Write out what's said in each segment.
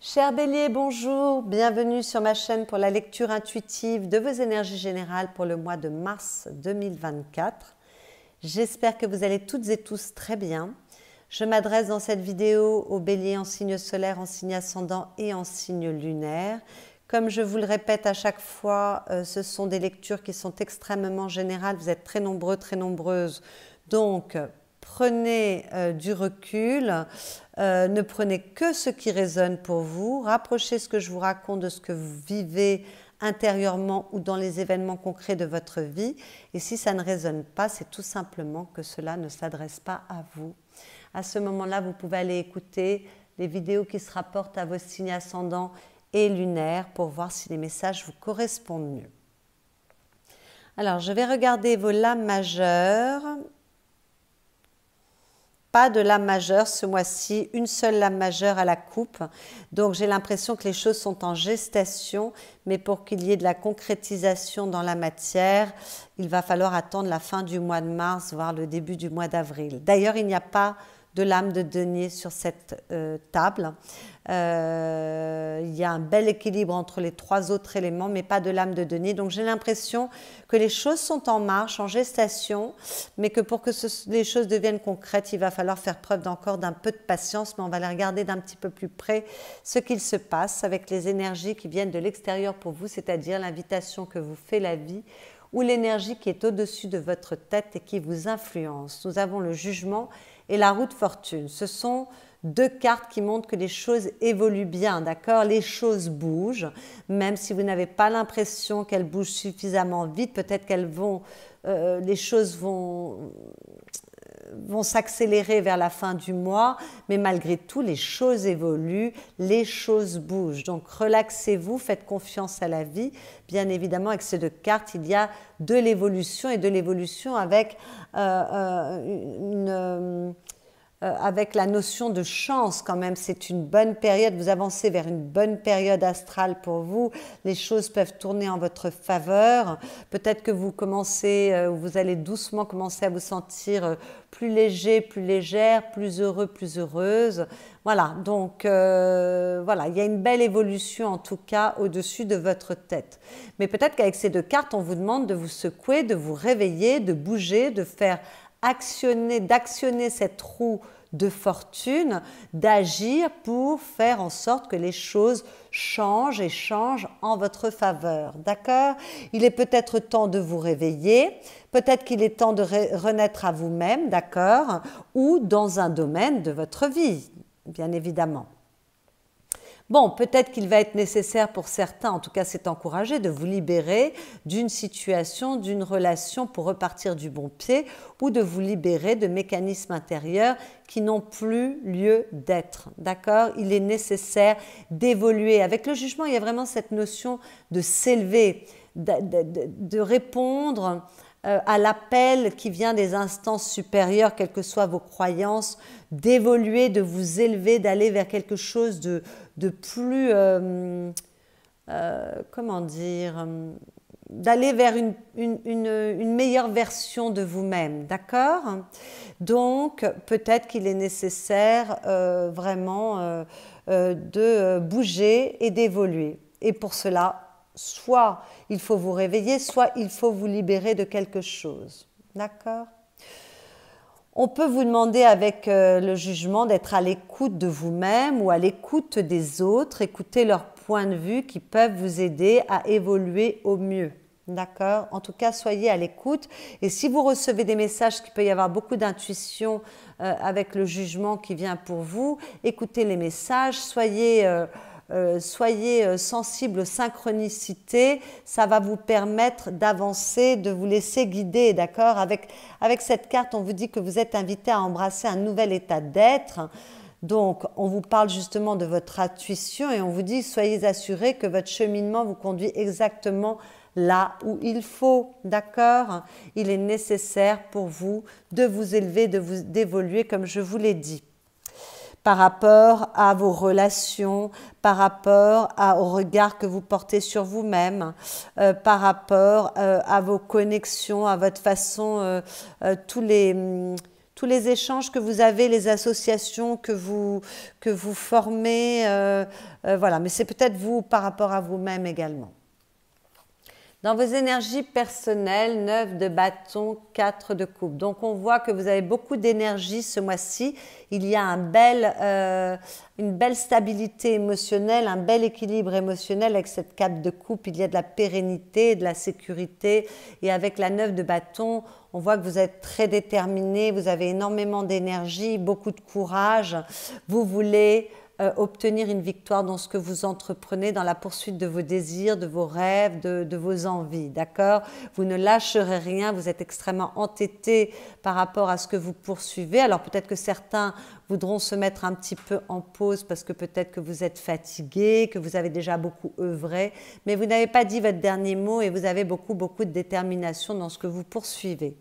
Chers béliers, bonjour, bienvenue sur ma chaîne pour la lecture intuitive de vos énergies générales pour le mois de mars 2024. J'espère que vous allez toutes et tous très bien. Je m'adresse dans cette vidéo aux Béliers en signe solaire, en signe ascendant et en signe lunaire. Comme je vous le répète à chaque fois, euh, ce sont des lectures qui sont extrêmement générales. Vous êtes très nombreux, très nombreuses. Donc, prenez euh, du recul, euh, ne prenez que ce qui résonne pour vous, rapprochez ce que je vous raconte de ce que vous vivez intérieurement ou dans les événements concrets de votre vie. Et si ça ne résonne pas, c'est tout simplement que cela ne s'adresse pas à vous. À ce moment-là, vous pouvez aller écouter les vidéos qui se rapportent à vos signes ascendants et lunaires pour voir si les messages vous correspondent mieux. Alors, je vais regarder vos lames majeures pas de lame majeure ce mois-ci, une seule lame majeure à la coupe. Donc j'ai l'impression que les choses sont en gestation, mais pour qu'il y ait de la concrétisation dans la matière, il va falloir attendre la fin du mois de mars, voire le début du mois d'avril. D'ailleurs, il n'y a pas de l'âme de denier sur cette euh, table. Euh, il y a un bel équilibre entre les trois autres éléments, mais pas de l'âme de denier. Donc j'ai l'impression que les choses sont en marche, en gestation, mais que pour que les choses deviennent concrètes, il va falloir faire preuve encore d'un peu de patience, mais on va les regarder d'un petit peu plus près ce qu'il se passe avec les énergies qui viennent de l'extérieur pour vous, c'est-à-dire l'invitation que vous fait la vie ou l'énergie qui est au-dessus de votre tête et qui vous influence. Nous avons le jugement et la roue de fortune. Ce sont deux cartes qui montrent que les choses évoluent bien, d'accord Les choses bougent, même si vous n'avez pas l'impression qu'elles bougent suffisamment vite, peut-être qu'elles vont, euh, les choses vont vont s'accélérer vers la fin du mois, mais malgré tout, les choses évoluent, les choses bougent. Donc relaxez-vous, faites confiance à la vie. Bien évidemment, avec ces deux cartes, il y a de l'évolution et de l'évolution avec euh, euh, une euh, euh, avec la notion de chance quand même. C'est une bonne période, vous avancez vers une bonne période astrale pour vous. Les choses peuvent tourner en votre faveur. Peut-être que vous commencez, euh, vous allez doucement commencer à vous sentir euh, plus léger, plus légère, plus heureux, plus heureuse. Voilà, donc voilà, il y a une belle évolution en tout cas au-dessus de votre tête. Mais peut-être qu'avec ces deux cartes, on vous demande de vous secouer, de vous réveiller, de bouger, de faire actionner, d'actionner cette roue de fortune, d'agir pour faire en sorte que les choses changent et changent en votre faveur. D'accord Il est peut-être temps de vous réveiller, peut-être qu'il est temps de renaître à vous-même, d'accord Ou dans un domaine de votre vie, bien évidemment. Bon, peut-être qu'il va être nécessaire pour certains, en tout cas c'est encouragé, de vous libérer d'une situation, d'une relation pour repartir du bon pied ou de vous libérer de mécanismes intérieurs qui n'ont plus lieu d'être. D'accord Il est nécessaire d'évoluer. Avec le jugement, il y a vraiment cette notion de s'élever, de, répondre euh, à l'appel qui vient des instances supérieures, quelles que soient vos croyances, d'évoluer, de vous élever, d'aller vers quelque chose de, plus... Euh, euh, comment dire d'aller vers une, meilleure version de vous-même, d'accord Donc, peut-être qu'il est nécessaire vraiment de bouger et d'évoluer. Et pour cela, soit il faut vous réveiller, soit il faut vous libérer de quelque chose. D'accord on peut vous demander avec euh, le jugement d'être à l'écoute de vous-même ou à l'écoute des autres, écouter leurs points de vue qui peuvent vous aider à évoluer au mieux. D'accord En tout cas, soyez à l'écoute. Et si vous recevez des messages qu'il peut y avoir beaucoup d'intuition euh, avec le jugement qui vient pour vous, écoutez les messages, soyez... Euh, euh, soyez euh, sensible aux synchronicités, ça va vous permettre d'avancer, de vous laisser guider, d'accord avec, avec cette carte, on vous dit que vous êtes invité à embrasser un nouvel état d'être. Donc, on vous parle justement de votre intuition et on vous dit, soyez assurés que votre cheminement vous conduit exactement là où il faut, d'accord Il est nécessaire pour vous de vous élever, de vous d'évoluer, comme je vous l'ai dit par rapport à vos relations, par rapport au regard que vous portez sur vous-même, euh, par rapport euh, à vos connexions, à votre façon, euh, tous les... Mm, tous les échanges que vous avez, les associations que vous, que vous formez, voilà. Mais c'est peut-être vous par rapport à vous-même également. Dans vos énergies personnelles, 9 de bâton, 4 de coupe. Donc on voit que vous avez beaucoup d'énergie ce mois-ci. Il y a un bel, euh, une belle stabilité émotionnelle, un bel équilibre émotionnel avec cette cape de coupe. Il y a de la pérennité, de la sécurité. Et avec la 9 de bâton, on voit que vous êtes très déterminé, vous avez énormément d'énergie, beaucoup de courage. Vous voulez... Euh, obtenir une victoire dans ce que vous entreprenez, dans la poursuite de vos désirs, de vos rêves, de, de vos envies. D'accord Vous ne lâcherez rien, vous êtes extrêmement entêté par rapport à ce que vous poursuivez. Alors peut-être que certains voudront se mettre un petit peu en pause parce que peut-être que vous êtes fatigué, que vous avez déjà beaucoup œuvré, mais vous n'avez pas dit votre dernier mot et vous avez beaucoup, beaucoup de détermination dans ce que vous poursuivez.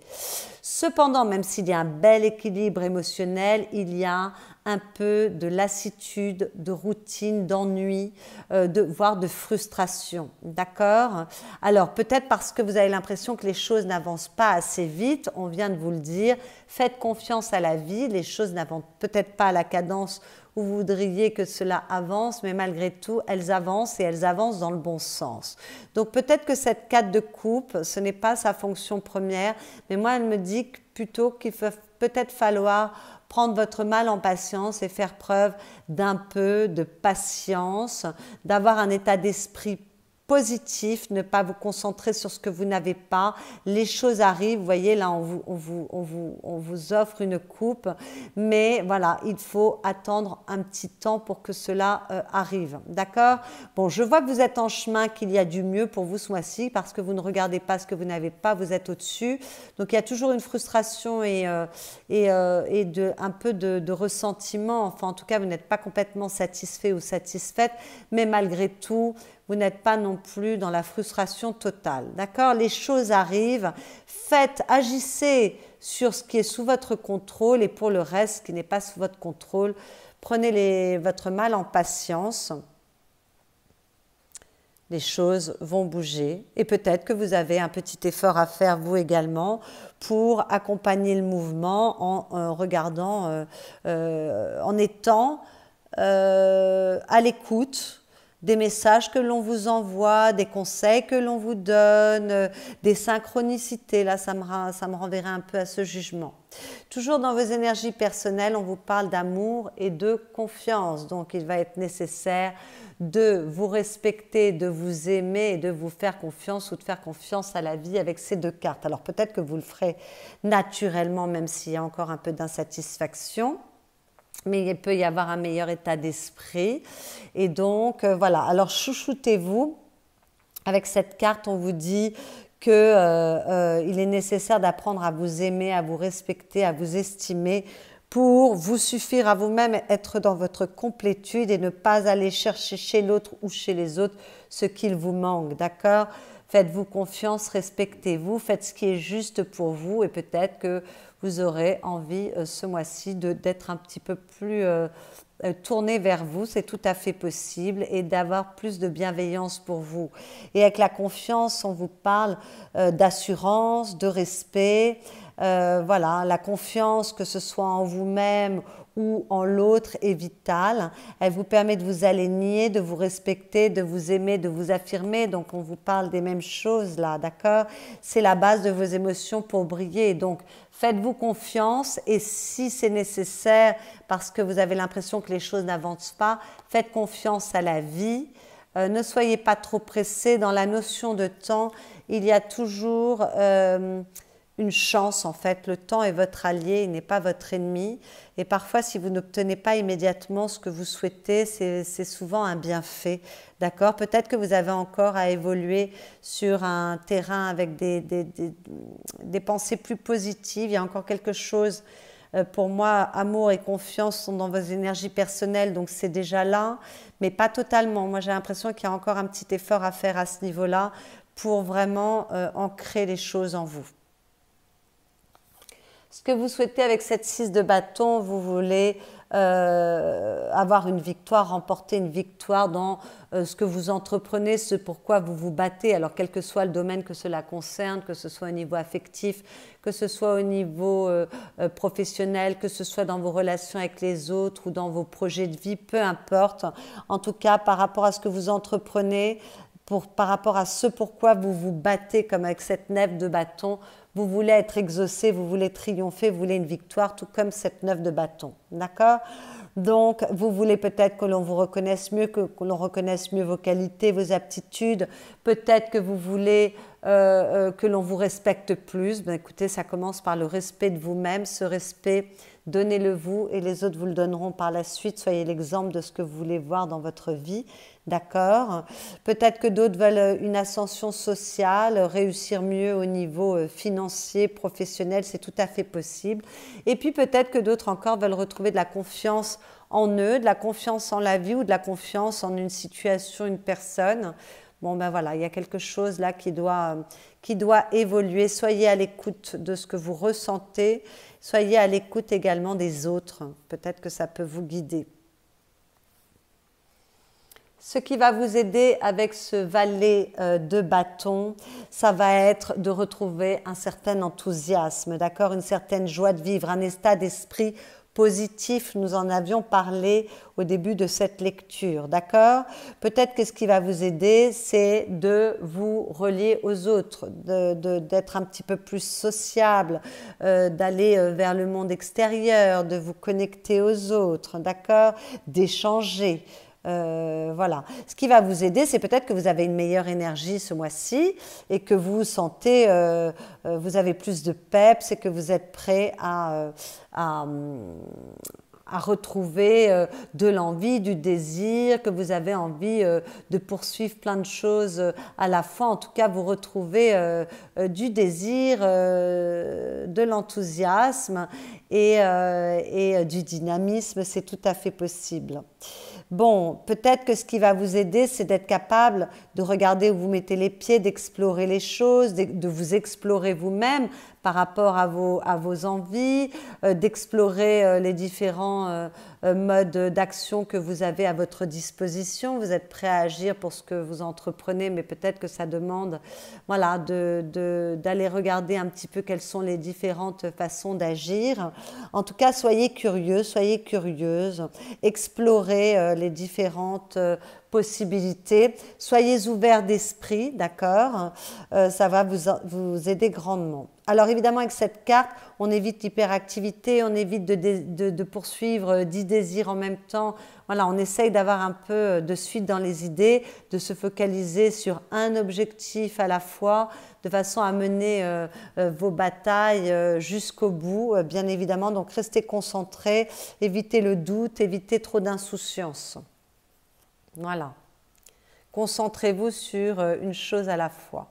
Cependant, même s'il y a un bel équilibre émotionnel, il y a un peu de lassitude, de routine, d'ennui, euh, de, voire de frustration. D'accord Alors peut-être parce que vous avez l'impression que les choses n'avancent pas assez vite, on vient de vous le dire, faites confiance à la vie, les choses n'avancent peut-être pas à la cadence où vous voudriez que cela avance, mais malgré tout, elles avancent et elles avancent dans le bon sens. Donc peut-être que cette carte de coupe, ce n'est pas sa fonction première, mais moi, elle me dit plutôt qu'il faut peut-être falloir prendre votre mal en patience et faire preuve d'un peu de patience, d'avoir un état d'esprit positif, ne pas vous concentrer sur ce que vous n'avez pas. Les choses arrivent, vous voyez, là, on vous, on, vous, offre une coupe, mais voilà, il faut attendre un petit temps pour que cela euh, arrive. D'accord Bon, je vois que vous êtes en chemin, qu'il y a du mieux pour vous ce mois-ci, parce que vous ne regardez pas ce que vous n'avez pas, vous êtes au-dessus. Donc, il y a toujours une frustration et, euh, euh, et, de, un peu de ressentiment. Enfin, en tout cas, vous n'êtes pas complètement satisfait ou satisfaite, mais malgré tout, vous n'êtes pas non plus dans la frustration totale. D'accord Les choses arrivent. Faites, agissez sur ce qui est sous votre contrôle et pour le reste, ce qui n'est pas sous votre contrôle, prenez votre mal en patience. Les choses vont bouger et peut-être que vous avez un petit effort à faire vous également pour accompagner le mouvement en, euh, regardant, euh, euh, en étant à l'écoute des messages que l'on vous envoie, des conseils que l'on vous donne, euh, des synchronicités. Là, ça me, ça renverrait un peu à ce jugement. Toujours dans vos énergies personnelles, on vous parle d'amour et de confiance. Donc, il va être nécessaire de vous respecter, de vous aimer et de vous faire confiance ou de faire confiance à la vie avec ces deux cartes. Alors, peut-être que vous le ferez naturellement, même s'il y a encore un peu d'insatisfaction mais il peut y avoir un meilleur état d'esprit. Et donc, euh, voilà. Alors, chouchoutez-vous. Avec cette carte, on vous dit qu'il euh, euh, est nécessaire d'apprendre à vous aimer, à vous respecter, à vous estimer pour vous suffire à vous-même, être dans votre complétude et ne pas aller chercher chez l'autre ou chez les autres ce qu'il vous manque, d'accord Faites-vous confiance, respectez-vous, faites ce qui est juste pour vous et peut-être que vous aurez envie euh, ce mois-ci d'être un petit peu plus euh, euh, tourné vers vous, c'est tout à fait possible, et d'avoir plus de bienveillance pour vous. Et avec la confiance, on vous parle d'assurance, de respect, voilà, la confiance, que ce soit en vous-même ou en l'autre est vitale. Elle vous permet de vous aligner, de vous respecter, de vous aimer, de vous affirmer. Donc on vous parle des mêmes choses là, d'accord C'est la base de vos émotions pour briller. Donc faites-vous confiance et si c'est nécessaire parce que vous avez l'impression que les choses n'avancent pas, faites confiance à la vie. Euh, ne soyez pas trop pressé dans la notion de temps. Il y a toujours... Euh, une chance en fait. Le temps est votre allié, il n'est pas votre ennemi. Et parfois, si vous n'obtenez pas immédiatement ce que vous souhaitez, c'est souvent un bienfait. D'accord Peut-être que vous avez encore à évoluer sur un terrain avec des, pensées plus positives. Il y a encore quelque chose euh, pour moi, amour et confiance sont dans vos énergies personnelles, donc c'est déjà là, mais pas totalement. Moi, j'ai l'impression qu'il y a encore un petit effort à faire à ce niveau-là pour vraiment euh, ancrer les choses en vous ce que vous souhaitez avec cette six de bâton, vous voulez euh, avoir une victoire, remporter une victoire dans euh, ce que vous entreprenez, ce pourquoi vous vous battez. Alors quel que soit le domaine que cela concerne, que ce soit au niveau affectif, que ce soit au niveau euh, professionnel, que ce soit dans vos relations avec les autres ou dans vos projets de vie, peu importe. En tout cas, par rapport à ce que vous entreprenez, pour, par rapport à ce pourquoi vous vous battez, comme avec cette nef de bâton, vous voulez être exaucé, vous voulez triompher, vous voulez une victoire, tout comme cette neuf de bâton. D'accord donc, vous voulez peut-être que l'on vous reconnaisse mieux, que, l'on reconnaisse mieux vos qualités, vos aptitudes. Peut-être que vous voulez euh, euh, que l'on vous respecte plus. Ben, écoutez, ça commence par le respect de vous-même. Ce respect, donnez-le vous et les autres vous le donneront par la suite. Soyez l'exemple de ce que vous voulez voir dans votre vie. D'accord Peut-être que d'autres veulent euh, une ascension sociale, euh, réussir mieux au niveau euh, financier, professionnel, c'est tout à fait possible. Et puis peut-être que d'autres encore veulent retrouver de la confiance en eux, de la confiance en la vie ou de la confiance en une situation, une personne. Bon ben voilà, il y a quelque chose là qui doit, qui doit évoluer. Soyez à l'écoute de ce que vous ressentez, soyez à l'écoute également des autres. Peut-être que ça peut vous guider. Ce qui va vous aider avec ce valet euh, de bâton, ça va être de retrouver un certain enthousiasme, d'accord Une certaine joie de vivre, un état d'esprit positif, nous en avions parlé au début de cette lecture, d'accord Peut-être que ce qui va vous aider, c'est de vous relier aux autres, d'être un petit peu plus sociable, euh, d'aller euh, vers le monde extérieur, de vous connecter aux autres, d'accord D'échanger. Euh, voilà. Ce qui va vous aider, c'est peut-être que vous avez une meilleure énergie ce mois-ci et que vous sentez, euh, euh, vous avez plus de peps et que vous êtes prêt à, hum, retrouver de l'envie, du désir, que vous avez envie de poursuivre plein de choses à la fois. En tout cas, vous retrouvez du désir, de l'enthousiasme et, du dynamisme. C'est tout à fait possible. Bon, peut-être que ce qui va vous aider, c'est d'être capable de regarder où vous mettez les pieds, d'explorer les choses, de, de vous explorer vous-même, par rapport à vos, envies, euh, d'explorer euh, les différents euh, modes d'action que vous avez à votre disposition. Vous êtes prêt à agir pour ce que vous entreprenez, mais peut-être que ça demande voilà, d'aller regarder un petit peu quelles sont les différentes façons d'agir. En tout cas, soyez curieux, soyez curieuse, explorez les différentes possibilités. Soyez ouverts d'esprit, d'accord Ça va vous aider grandement. Alors évidemment, avec cette carte, on évite l'hyperactivité, on évite de, poursuivre euh, dix désirs en même temps. Voilà, on essaye d'avoir un peu euh, de suite dans les idées, de se focaliser sur un objectif à la fois, de façon à mener euh, vos batailles jusqu'au bout, bien évidemment. Donc restez concentrés, évitez le doute, évitez trop d'insouciance. Voilà. Concentrez-vous sur une chose à la fois.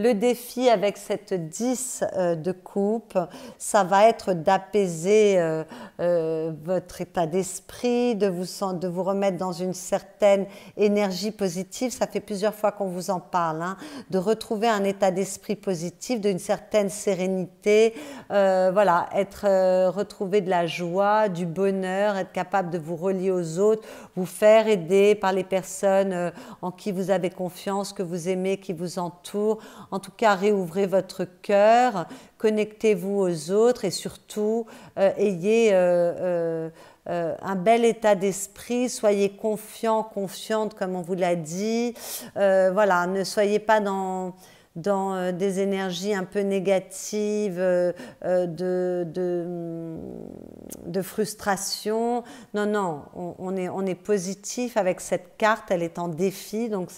Le défi avec cette 10 euh, de coupe, ça va être d'apaiser euh, euh, votre état d'esprit, de vous, de vous remettre dans une certaine énergie positive. Ça fait plusieurs fois qu'on vous en parle, hein. de retrouver un état d'esprit positif, d'une certaine sérénité, voilà, être retrouver de la joie, du bonheur, être capable de vous relier aux autres, vous faire aider par les personnes en qui vous avez confiance, que vous aimez, qui vous entourent en tout cas, réouvrez votre cœur, connectez-vous aux autres et surtout, euh, ayez euh, euh, un bel état d'esprit, soyez confiant, confiante, comme on vous l'a dit. voilà, ne soyez pas dans dans euh, des énergies un peu négatives, euh, euh, de, de, mm, de, frustration. Non, non, on, est, on est positif avec cette carte, elle est en défi, donc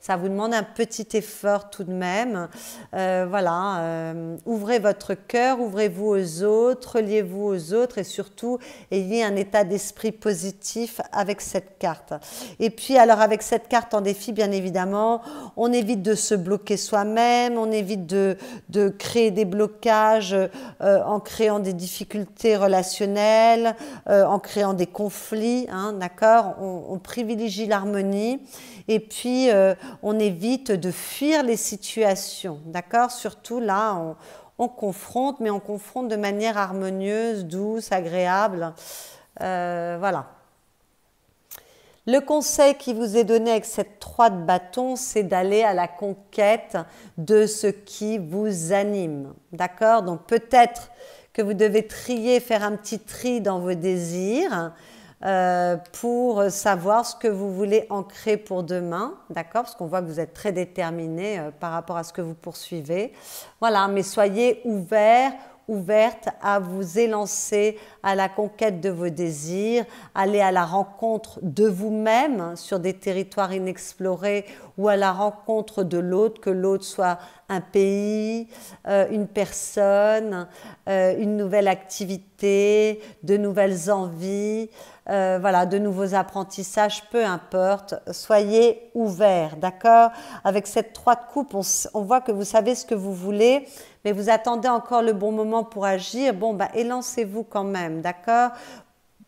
ça vous demande un petit effort tout de même. voilà, ouvrez votre cœur, ouvrez-vous aux autres, reliez vous aux autres et surtout ayez un état d'esprit positif avec cette carte. Et puis alors avec cette carte en défi, bien évidemment, on évite de se bloquer soi même on évite de, créer des blocages euh, en créant des difficultés relationnelles, euh, en créant des conflits, hein, d'accord on, privilégie l'harmonie et puis euh, on évite de fuir les situations, d'accord Surtout là, on, confronte, mais on confronte de manière harmonieuse, douce, agréable, voilà. Le conseil qui vous est donné avec cette 3 de bâton, c'est d'aller à la conquête de ce qui vous anime. D'accord Donc peut-être que vous devez trier, faire un petit tri dans vos désirs euh, pour savoir ce que vous voulez ancrer pour demain, d'accord Parce qu'on voit que vous êtes très déterminé euh, par rapport à ce que vous poursuivez. Voilà, mais soyez ouvert ouverte à vous élancer à la conquête de vos désirs, aller à la rencontre de vous-même sur des territoires inexplorés ou à la rencontre de l'autre, que l'autre soit un pays, euh, une personne, euh, une nouvelle activité, de nouvelles envies, euh, voilà, de nouveaux apprentissages, peu importe. Soyez ouverts, d'accord Avec cette trois coupe, on voit que vous savez ce que vous voulez mais vous attendez encore le bon moment pour agir, bon, bah, élancez-vous quand même, d'accord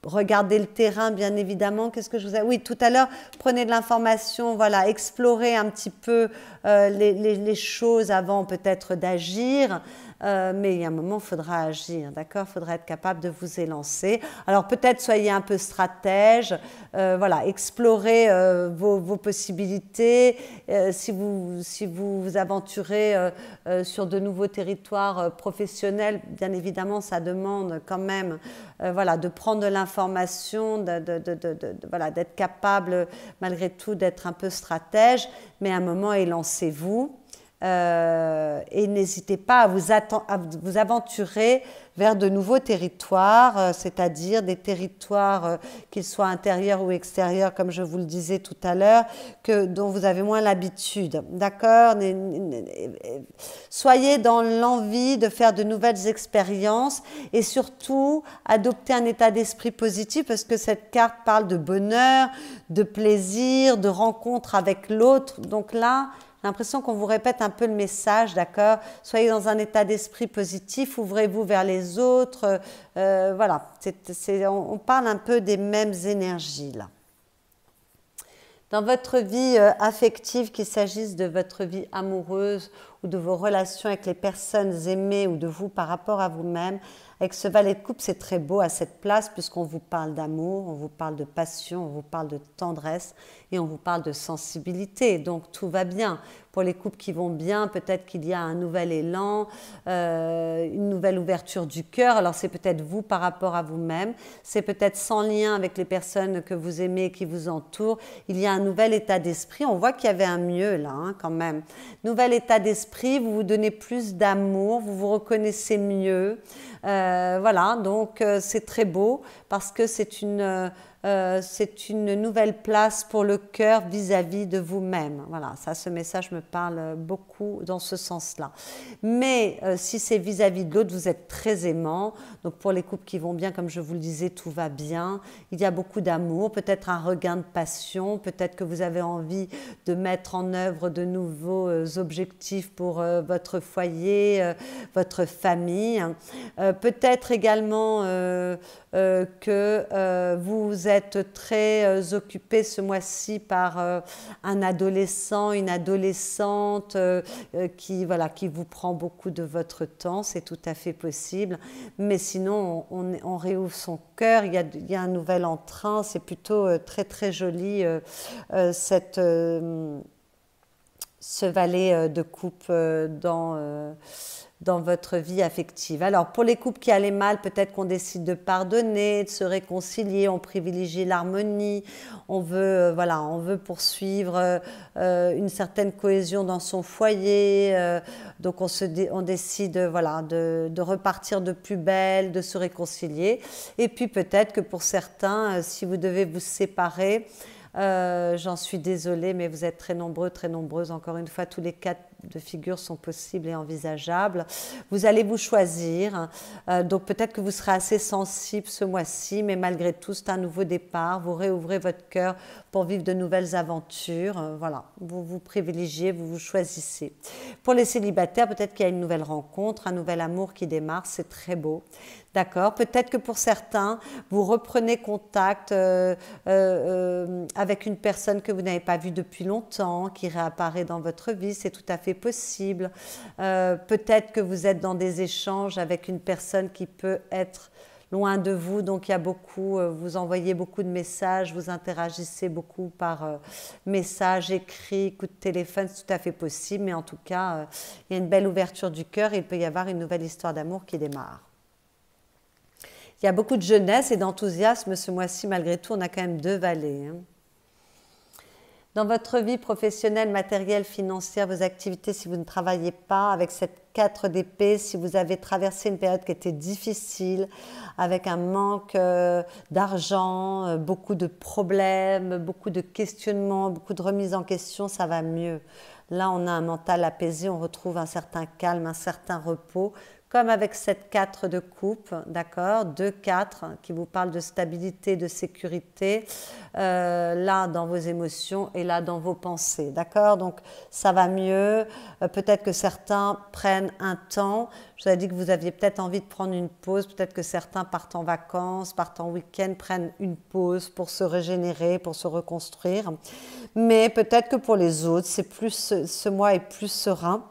Regardez le terrain, bien évidemment. Qu'est-ce que je vous ai Oui, tout à l'heure, prenez de l'information, voilà, explorez un petit peu euh, les, choses avant peut-être d'agir. Euh, mais il y a un moment, il faudra agir, d'accord Il faudra être capable de vous élancer. Alors peut-être soyez un peu stratège, euh, voilà, explorez euh, vos, possibilités. si, vous, si vous vous aventurez sur de nouveaux territoires professionnels, bien évidemment, ça demande quand même voilà, de prendre de l'information, de, voilà, d'être capable malgré tout d'être un peu stratège, mais à un moment, élancez-vous. Euh, et n'hésitez pas à vous, aventurer vers de nouveaux territoires, euh, c'est-à-dire des territoires euh, qu'ils soient intérieurs ou extérieurs, comme je vous le disais tout à l'heure, dont vous avez moins l'habitude. D'accord Soyez dans l'envie de faire de nouvelles expériences et surtout adoptez un état d'esprit positif parce que cette carte parle de bonheur, de plaisir, de rencontre avec l'autre. Donc là, l'impression qu'on vous répète un peu le message, d'accord Soyez dans un état d'esprit positif, ouvrez-vous vers les autres. Euh, voilà, on, parle un peu des mêmes énergies là. Dans votre vie euh, affective, qu'il s'agisse de votre vie amoureuse ou de vos relations avec les personnes aimées ou de vous par rapport à vous-même, avec ce valet de coupe, c'est très beau à cette place puisqu'on vous parle d'amour, on vous parle de passion, on vous parle de tendresse et on vous parle de sensibilité. Donc tout va bien. Pour les couples qui vont bien, peut-être qu'il y a un nouvel élan, euh, une nouvelle ouverture du cœur. Alors c'est peut-être vous par rapport à vous-même, c'est peut-être sans lien avec les personnes que vous aimez et qui vous entourent. Il y a un nouvel état d'esprit. On voit qu'il y avait un mieux là hein, quand même. Nouvel état d'esprit, vous vous donnez plus d'amour, vous vous reconnaissez mieux. Euh, euh, voilà, donc euh, c'est très beau parce que c'est une euh, euh, c'est une nouvelle place pour le cœur vis-à-vis de vous-même. Voilà, ça, ce message me parle beaucoup dans ce sens-là. Mais euh, si c'est vis-à-vis de l'autre, vous êtes très aimant. Donc pour les couples qui vont bien, comme je vous le disais, tout va bien. Il y a beaucoup d'amour, peut-être un regain de passion, peut-être que vous avez envie de mettre en œuvre de nouveaux euh, objectifs pour votre foyer, votre famille. peut-être également euh, que euh, vous êtes très euh, occupé ce mois-ci par un adolescent, une adolescente qui, voilà, qui vous prend beaucoup de votre temps, c'est tout à fait possible. Mais sinon, on, réouvre son cœur, il y a, un nouvel entrain, c'est plutôt très très joli cette ce valet de coupe dans dans votre vie affective. Alors pour les couples qui allaient mal, peut-être qu'on décide de pardonner, de se réconcilier, on privilégie l'harmonie, on veut euh, voilà, on veut poursuivre euh, euh, une certaine cohésion dans son foyer, donc on se on décide voilà de, de, repartir de plus belle, de se réconcilier. Et puis peut-être que pour certains, si vous devez vous séparer, j'en suis désolée, mais vous êtes très nombreux, très nombreuses, encore une fois, tous les quatre de figures sont possibles et envisageables. Vous allez vous choisir. Euh, donc peut-être que vous serez assez sensible ce mois-ci, mais malgré tout, c'est un nouveau départ. Vous réouvrez votre cœur pour vivre de nouvelles aventures. Euh, voilà, vous vous privilégiez, vous vous choisissez. Pour les célibataires, peut-être qu'il y a une nouvelle rencontre, un nouvel amour qui démarre. C'est très beau. D'accord Peut-être que pour certains, vous reprenez contact euh, avec une personne que vous n'avez pas vue depuis longtemps, qui réapparaît dans votre vie. C'est tout à fait possible. Euh, peut-être que vous êtes dans des échanges avec une personne qui peut être loin de vous, donc il y a beaucoup, euh, vous envoyez beaucoup de messages, vous interagissez beaucoup par euh, messages écrits, coups de téléphone, c'est tout à fait possible, mais en tout cas, il y a une belle ouverture du cœur il peut y avoir une nouvelle histoire d'amour qui démarre. Il y a beaucoup de jeunesse et d'enthousiasme ce mois-ci, malgré tout, on a quand même deux vallées. Hein. Dans votre vie professionnelle, matérielle, financière, vos activités, si vous ne travaillez pas avec cette 4 d'épée, si vous avez traversé une période qui était difficile, avec un manque euh, d'argent, euh, beaucoup de problèmes, beaucoup de questionnements, beaucoup de remises en question, ça va mieux. Là, on a un mental apaisé, on retrouve un certain calme, un certain repos comme avec cette 4 de coupe, d'accord 2, 4 qui vous parle de stabilité, de sécurité, euh, là dans vos émotions et là dans vos pensées, d'accord Donc ça va mieux, euh, peut-être que certains prennent un temps, je vous ai dit que vous aviez peut-être envie de prendre une pause, peut-être que certains partent en vacances, partent en week-end, prennent une pause pour se régénérer, pour se reconstruire, mais peut-être que pour les autres, c'est plus ce mois est plus serein,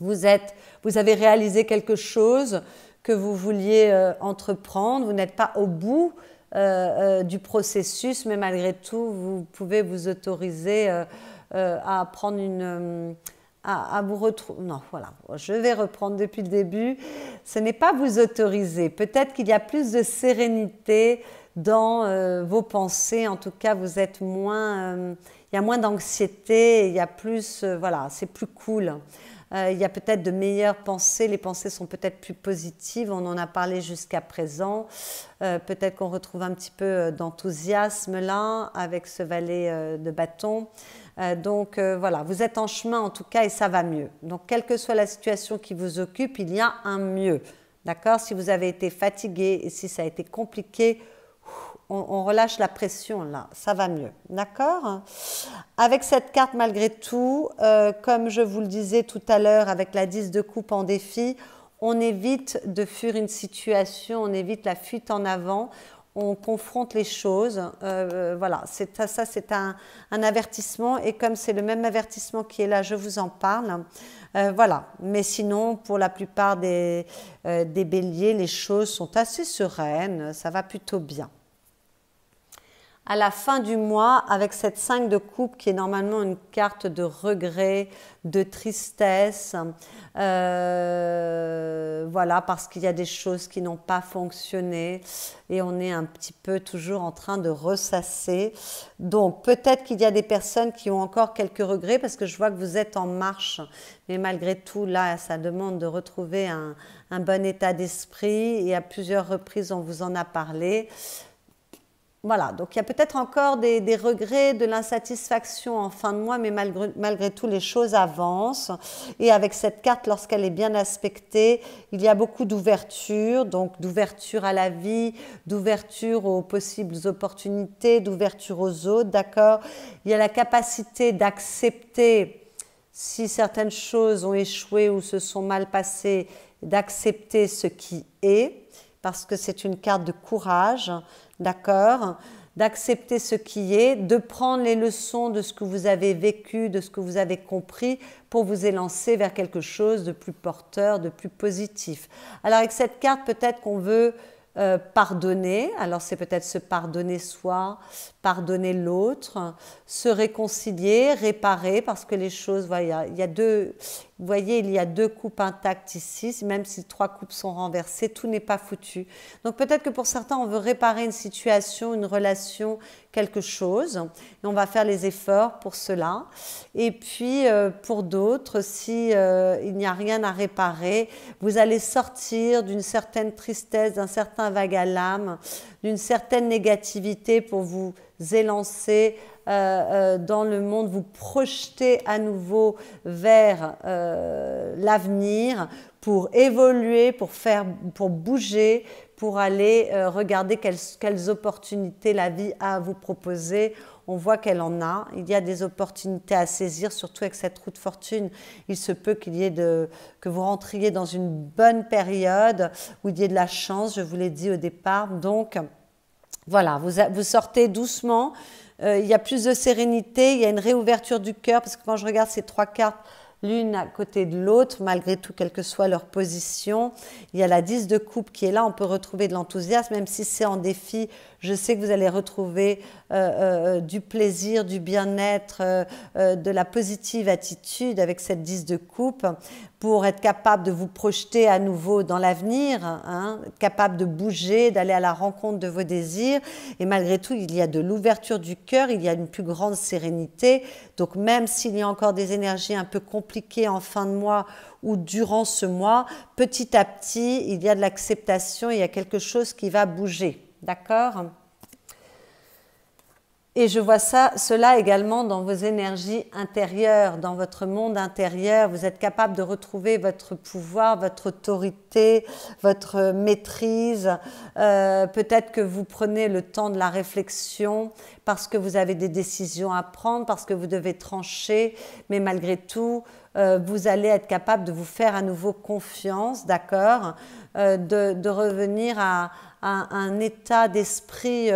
vous êtes vous avez réalisé quelque chose que vous vouliez euh, entreprendre, vous n'êtes pas au bout euh, euh, du processus, mais malgré tout, vous pouvez vous autoriser à prendre une... À, à, vous retrouver... Non, voilà, je vais reprendre depuis le début. Ce n'est pas vous autoriser. Peut-être qu'il y a plus de sérénité dans vos pensées. En tout cas, vous êtes moins... il y a moins d'anxiété, il y a plus... voilà, c'est plus cool. Euh, il y a peut-être de meilleures pensées, les pensées sont peut-être plus positives, on en a parlé jusqu'à présent. Euh, peut-être qu'on retrouve un petit peu euh, d'enthousiasme là avec ce valet de bâton. donc voilà, vous êtes en chemin en tout cas et ça va mieux. Donc quelle que soit la situation qui vous occupe, il y a un mieux. D'accord Si vous avez été fatigué et si ça a été compliqué, on, relâche la pression là, ça va mieux, d'accord Avec cette carte, malgré tout, euh, comme je vous le disais tout à l'heure, avec la 10 de coupe en défi, on évite de fuir une situation, on évite la fuite en avant, on confronte les choses. Euh, euh, voilà, ça, c'est un, avertissement. Et comme c'est le même avertissement qui est là, je vous en parle. voilà, mais sinon, pour la plupart des, des béliers, les choses sont assez sereines, ça va plutôt bien à la fin du mois avec cette 5 de coupe qui est normalement une carte de regret, de tristesse. Euh, voilà, parce qu'il y a des choses qui n'ont pas fonctionné et on est un petit peu toujours en train de ressasser. Donc peut-être qu'il y a des personnes qui ont encore quelques regrets parce que je vois que vous êtes en marche. Mais malgré tout, là, ça demande de retrouver un, un bon état d'esprit et à plusieurs reprises, on vous en a parlé. Voilà, donc il y a peut-être encore des, regrets, de l'insatisfaction en fin de mois, mais malgré, malgré, tout, les choses avancent. Et avec cette carte, lorsqu'elle est bien aspectée, il y a beaucoup d'ouverture, donc d'ouverture à la vie, d'ouverture aux possibles opportunités, d'ouverture aux autres, d'accord Il y a la capacité d'accepter si certaines choses ont échoué ou se sont mal passées, d'accepter ce qui est, parce que c'est une carte de courage d'accord D'accepter ce qui est, de prendre les leçons de ce que vous avez vécu, de ce que vous avez compris, pour vous élancer vers quelque chose de plus porteur, de plus positif. Alors avec cette carte, peut-être qu'on veut euh, pardonner, alors c'est peut-être se pardonner soi, pardonner l'autre, se réconcilier, réparer, parce que les choses, il y a deux, vous voyez, il y a deux coupes intactes ici, même si trois coupes sont renversées, tout n'est pas foutu. Donc peut-être que pour certains, on veut réparer une situation, une relation, quelque chose. Et on va faire les efforts pour cela. Et puis euh, pour d'autres, si euh, il n'y a rien à réparer, vous allez sortir d'une certaine tristesse, d'un certain vague à l'âme, d'une certaine négativité pour vous élancer euh, dans le monde, vous projeter à nouveau vers l'avenir pour évoluer, pour faire, pour bouger, pour aller euh, regarder quelles, opportunités la vie a à vous proposer. On voit qu'elle en a. Il y a des opportunités à saisir, surtout avec cette roue de fortune. Il se peut qu'il y ait de, que vous rentriez dans une bonne période où il y ait de la chance, je vous l'ai dit au départ. Donc, voilà, vous, vous sortez doucement. Euh, il y a plus de sérénité, il y a une réouverture du cœur, parce que quand je regarde ces trois cartes, l'une à côté de l'autre, malgré tout, quelle que soit leur position. Il y a la 10 de coupe qui est là, on peut retrouver de l'enthousiasme, même si c'est en défi. Je sais que vous allez retrouver euh, euh, du plaisir, du bien-être, euh, de la positive attitude avec cette 10 de coupe pour être capable de vous projeter à nouveau dans l'avenir, hein, capable de bouger, d'aller à la rencontre de vos désirs. Et malgré tout, il y a de l'ouverture du cœur, il y a une plus grande sérénité. Donc même s'il y a encore des énergies un peu compliquées en fin de mois ou durant ce mois, petit à petit, il y a de l'acceptation, il y a quelque chose qui va bouger. D'accord et je vois ça, cela également dans vos énergies intérieures, dans votre monde intérieur. Vous êtes capable de retrouver votre pouvoir, votre autorité, votre maîtrise. Euh, peut-être que vous prenez le temps de la réflexion parce que vous avez des décisions à prendre, parce que vous devez trancher. Mais malgré tout, euh, vous allez être capable de vous faire à nouveau confiance, d'accord euh, de, revenir à, à un état d'esprit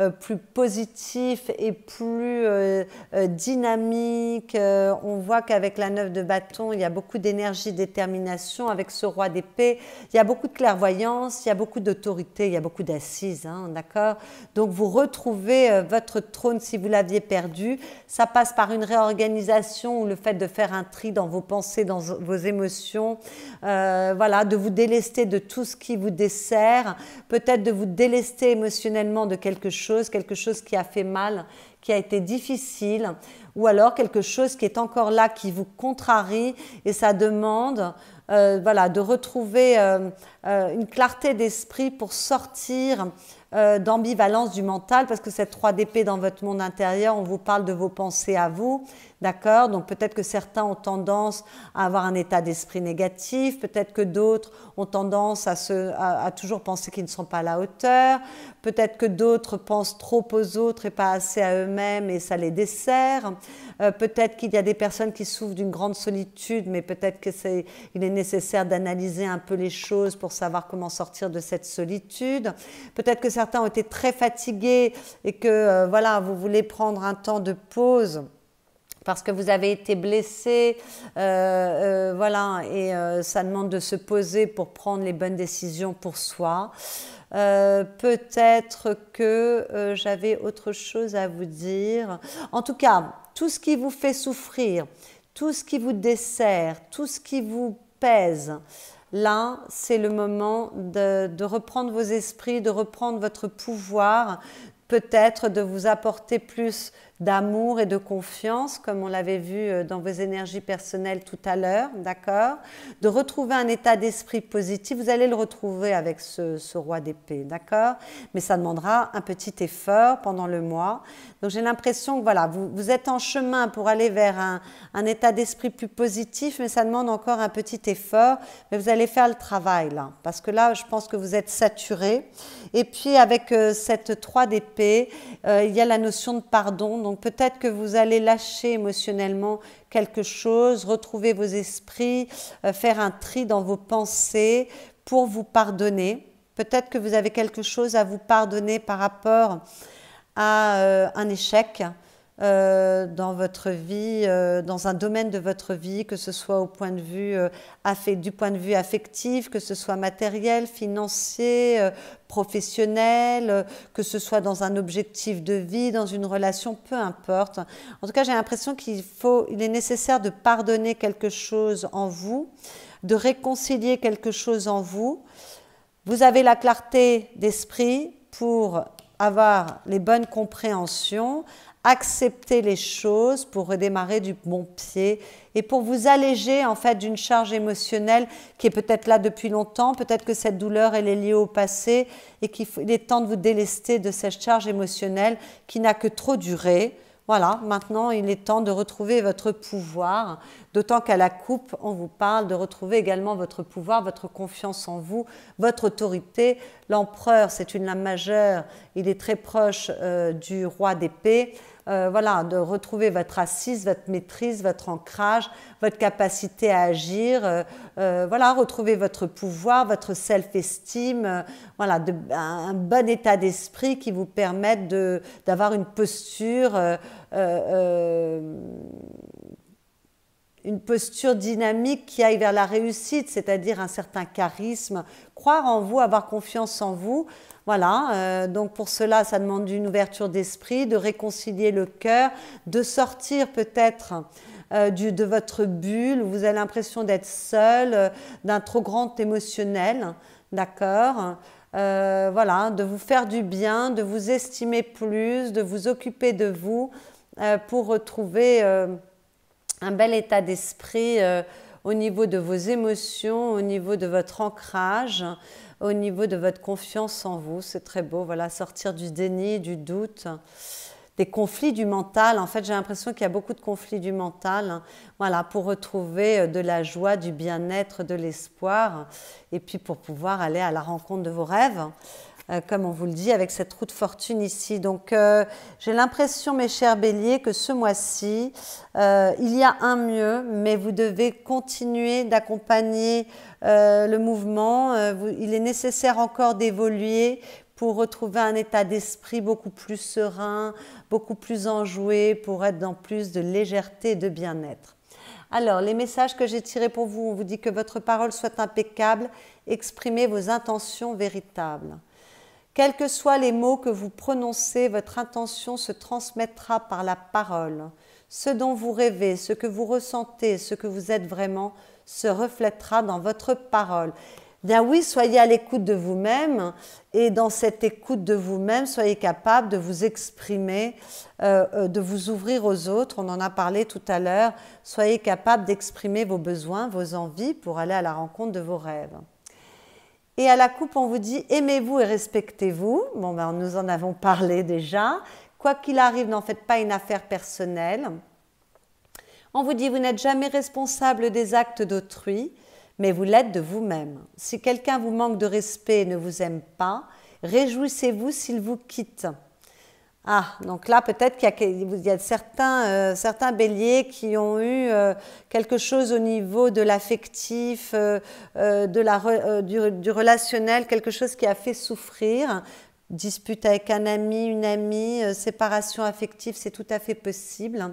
euh, plus positif et plus euh, euh, dynamique. on voit qu'avec la neuf de bâton, il y a beaucoup d'énergie, détermination. Avec ce roi d'épée, il y a beaucoup de clairvoyance, il y a beaucoup d'autorité, il y a beaucoup d'assises, hein, d'accord Donc vous retrouvez votre trône si vous l'aviez perdu. Ça passe par une réorganisation ou le fait de faire un tri dans vos pensées, dans vos émotions, voilà, de vous délester de tout ce qui vous dessert, peut-être de vous délester émotionnellement de quelque chose quelque chose qui a fait mal, qui a été difficile, ou alors quelque chose qui est encore là, qui vous contrarie, et ça demande euh, voilà, de retrouver euh, euh, une clarté d'esprit pour sortir euh, d'ambivalence du mental, parce que cette 3DP dans votre monde intérieur, on vous parle de vos pensées à vous, d'accord Donc peut-être que certains ont tendance à avoir un état d'esprit négatif, peut-être que d'autres ont tendance à, se, à, toujours penser qu'ils ne sont pas à la hauteur, peut-être que d'autres pensent trop aux autres et pas assez à eux-mêmes et ça les dessert, euh, peut-être qu'il y a des personnes qui souffrent d'une grande solitude, mais peut-être que c'est il est nécessaire d'analyser un peu les choses pour savoir comment sortir de cette solitude, peut-être que certains ont été très fatigués et que euh, voilà, vous voulez prendre un temps de pause parce que vous avez été blessé, euh, euh, voilà, et ça demande de se poser pour prendre les bonnes décisions pour soi. Peut-être que j'avais autre chose à vous dire. En tout cas, tout ce qui vous fait souffrir, tout ce qui vous dessert, tout ce qui vous pèse, là, c'est le moment de, reprendre vos esprits, de reprendre votre pouvoir, peut-être de vous apporter plus d'amour et de confiance, comme on l'avait vu euh, dans vos énergies personnelles tout à l'heure, d'accord De retrouver un état d'esprit positif, vous allez le retrouver avec ce, roi d'épée, d'accord Mais ça demandera un petit effort pendant le mois. Donc j'ai l'impression que voilà, vous, vous, êtes en chemin pour aller vers un, état d'esprit plus positif, mais ça demande encore un petit effort. Mais vous allez faire le travail là, parce que là, je pense que vous êtes saturé. Et puis avec euh, cette 3 d'épée, euh, il y a la notion de pardon donc peut-être que vous allez lâcher émotionnellement quelque chose, retrouver vos esprits, euh, faire un tri dans vos pensées pour vous pardonner. Peut-être que vous avez quelque chose à vous pardonner par rapport à euh, un échec, euh, dans votre vie, euh, dans un domaine de votre vie, que ce soit au point de vue, euh, du point de vue affectif, que ce soit matériel, financier, professionnel, que ce soit dans un objectif de vie, dans une relation, peu importe. En tout cas, j'ai l'impression qu'il faut, il est nécessaire de pardonner quelque chose en vous, de réconcilier quelque chose en vous. Vous avez la clarté d'esprit pour avoir les bonnes compréhensions, accepter les choses pour redémarrer du bon pied et pour vous alléger en fait d'une charge émotionnelle qui est peut-être là depuis longtemps, peut-être que cette douleur elle est liée au passé et qu'il est temps de vous délester de cette charge émotionnelle qui n'a que trop duré voilà, maintenant il est temps de retrouver votre pouvoir, d'autant qu'à la coupe, on vous parle de retrouver également votre pouvoir, votre confiance en vous, votre autorité. L'empereur, c'est une lame majeure, il est très proche euh, du roi d'épée. Euh, voilà, de retrouver votre assise, votre maîtrise, votre ancrage, votre capacité à agir, euh, euh, voilà, retrouver votre pouvoir, votre self-estime, voilà, de, un, un, bon état d'esprit qui vous permette d'avoir une posture une posture dynamique qui aille vers la réussite, c'est-à-dire un certain charisme, croire en vous, avoir confiance en vous. Voilà, euh, donc pour cela, ça demande une ouverture d'esprit, de réconcilier le cœur, de sortir peut-être euh, de votre bulle, vous avez l'impression d'être seul, euh, d'un trop grand émotionnel, d'accord Voilà, de vous faire du bien, de vous estimer plus, de vous occuper de vous pour retrouver un bel état d'esprit euh, au niveau de vos émotions, au niveau de votre ancrage, au niveau de votre confiance en vous. C'est très beau, voilà, sortir du déni, du doute des conflits du mental. En fait, j'ai l'impression qu'il y a beaucoup de conflits du mental. Hein. voilà, pour retrouver euh, de la joie, du bien-être, de l'espoir, et puis pour pouvoir aller à la rencontre de vos rêves. Euh, comme on vous le dit, avec cette roue de fortune ici. Donc euh, j'ai l'impression, mes chers béliers, que ce mois-ci, euh, il y a un mieux, mais vous devez continuer d'accompagner le mouvement. il est nécessaire encore d'évoluer pour retrouver un état d'esprit beaucoup plus serein, beaucoup plus enjoué, pour être dans plus de légèreté et de bien-être. Alors, les messages que j'ai tirés pour vous, on vous dit que votre parole soit impeccable, exprimez vos intentions véritables. Quels que soient les mots que vous prononcez, votre intention se transmettra par la parole. Ce dont vous rêvez, ce que vous ressentez, ce que vous êtes vraiment, se reflètera dans votre parole. Bien oui, soyez à l'écoute de vous-même et dans cette écoute de vous-même, soyez capable de vous exprimer, euh, euh, de vous ouvrir aux autres. On en a parlé tout à l'heure. Soyez capable d'exprimer vos besoins, vos envies pour aller à la rencontre de vos rêves. Et à la coupe, on vous dit aimez-vous et respectez-vous. Bon, ben, nous en avons parlé déjà. Quoi qu'il arrive, n'en faites pas une affaire personnelle. On vous dit vous n'êtes jamais responsable des actes d'autrui, mais vous l'êtes de vous-même. Si quelqu'un vous manque de respect et ne vous aime pas, réjouissez-vous s'il vous quitte. Ah, donc là, peut-être qu'il y a, certains, euh, certains béliers qui ont eu euh, quelque chose au niveau de l'affectif, euh, la, du, du, relationnel, quelque chose qui a fait souffrir. Dispute avec un ami, une amie, séparation affective, c'est tout à fait possible.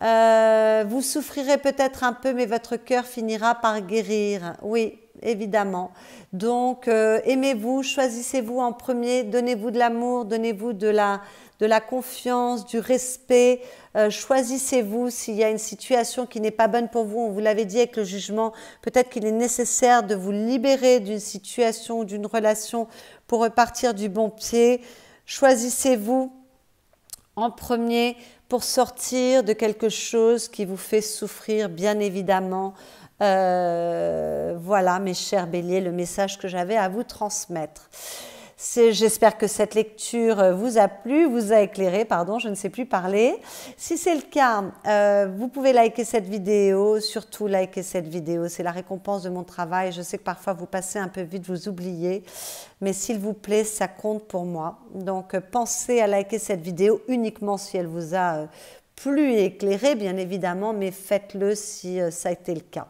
vous souffrirez peut-être un peu, mais votre cœur finira par guérir. Oui, évidemment. Donc, euh, aimez-vous, choisissez-vous en premier, donnez-vous de l'amour, donnez-vous de la, de la confiance, du respect. Euh, choisissez-vous s'il y a une situation qui n'est pas bonne pour vous. On vous l'avait dit avec le jugement, peut-être qu'il est nécessaire de vous libérer d'une situation, ou d'une relation pour repartir du bon pied. Choisissez-vous en premier pour sortir de quelque chose qui vous fait souffrir, bien évidemment. Euh, voilà, mes chers béliers, le message que j'avais à vous transmettre. J'espère que cette lecture euh, vous a plu, vous a éclairé, pardon, je ne sais plus parler. Si c'est le cas, euh, vous pouvez liker cette vidéo, surtout liker cette vidéo, c'est la récompense de mon travail. Je sais que parfois vous passez un peu vite, vous oubliez, mais s'il vous plaît, ça compte pour moi. Donc pensez à liker cette vidéo uniquement si elle vous a plus éclairé, bien évidemment, mais faites-le si euh, ça a été le cas.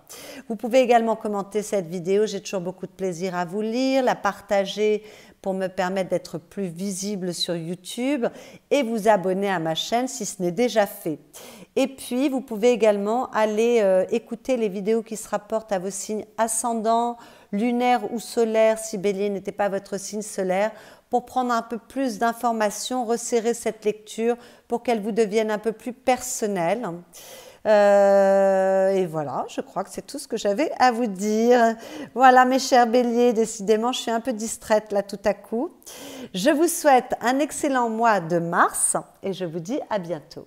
Vous pouvez également commenter cette vidéo, j'ai toujours beaucoup de plaisir à vous lire, la partager pour me permettre d'être plus visible sur YouTube et vous abonner à ma chaîne si ce n'est déjà fait. Et puis, vous pouvez également aller euh, écouter les vidéos qui se rapportent à vos signes ascendants, lunaires ou solaires si Bélier n'était pas votre signe solaire pour prendre un peu plus d'informations, resserrer cette lecture pour qu'elle vous devienne un peu plus personnelle. Euh, et voilà, je crois que c'est tout ce que j'avais à vous dire. Voilà mes chers béliers, décidément je suis un peu distraite là tout à coup. Je vous souhaite un excellent mois de mars et je vous dis à bientôt.